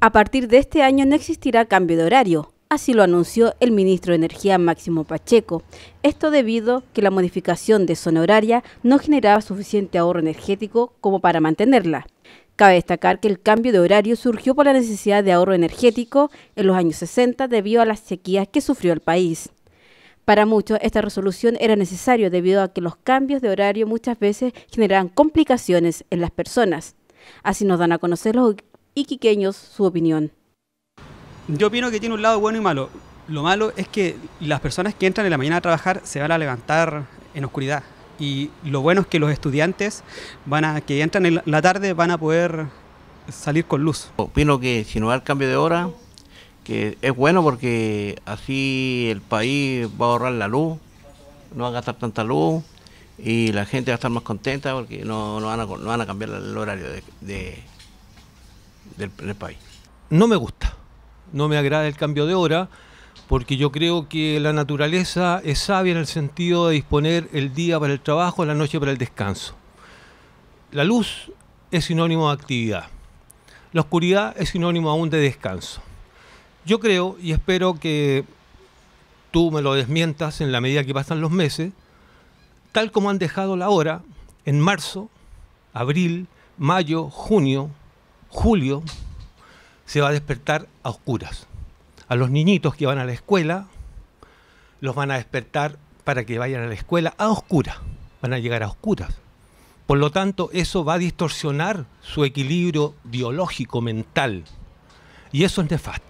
A partir de este año no existirá cambio de horario, así lo anunció el ministro de Energía Máximo Pacheco. Esto debido a que la modificación de zona horaria no generaba suficiente ahorro energético como para mantenerla. Cabe destacar que el cambio de horario surgió por la necesidad de ahorro energético en los años 60 debido a las sequías que sufrió el país. Para muchos, esta resolución era necesaria debido a que los cambios de horario muchas veces generan complicaciones en las personas. Así nos dan a conocer los y quiqueños su opinión. Yo opino que tiene un lado bueno y malo. Lo malo es que las personas que entran en la mañana a trabajar se van a levantar en oscuridad. Y lo bueno es que los estudiantes van a, que entran en la tarde van a poder salir con luz. Opino que si no hay el cambio de hora, que es bueno porque así el país va a ahorrar la luz, no va a gastar tanta luz y la gente va a estar más contenta porque no, no, van, a, cambiar el horario de del, país. No me gusta, no me agrada el cambio de hora porque yo creo que la naturaleza es sabia en el sentido de disponer el día para el trabajo, la noche para el descanso. La luz es sinónimo de actividad, la oscuridad es sinónimo aún de descanso. Yo creo y espero que tú me lo desmientas en la medida que pasan los meses, tal como han dejado la hora, en marzo, abril, mayo, junio, julio se va a despertar a oscuras. A los niñitos que van a la escuela, los van a despertar para que vayan a la escuela a oscuras. Van a llegar a oscuras. Por lo tanto, eso va a distorsionar su equilibrio biológico, mental. Y eso es nefasto.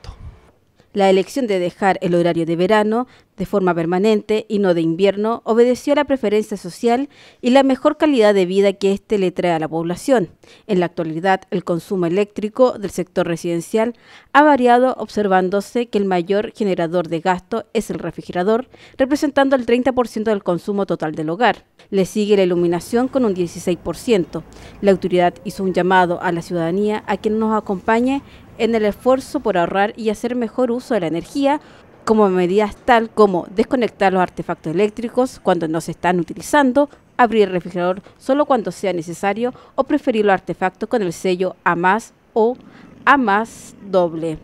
La elección de dejar el horario de verano de forma permanente y no de invierno obedeció a la preferencia social y la mejor calidad de vida que éste le trae a la población. En la actualidad, el consumo eléctrico del sector residencial ha variado observándose que el mayor generador de gasto es el refrigerador, representando el 30% del consumo total del hogar. Le sigue la iluminación con un 16%. La autoridad hizo un llamado a la ciudadanía a que nos acompañe en el esfuerzo por ahorrar y hacer mejor uso de la energía, como medidas tal como desconectar los artefactos eléctricos cuando no se están utilizando, abrir el refrigerador solo cuando sea necesario o preferir los artefactos con el sello A más o A más doble.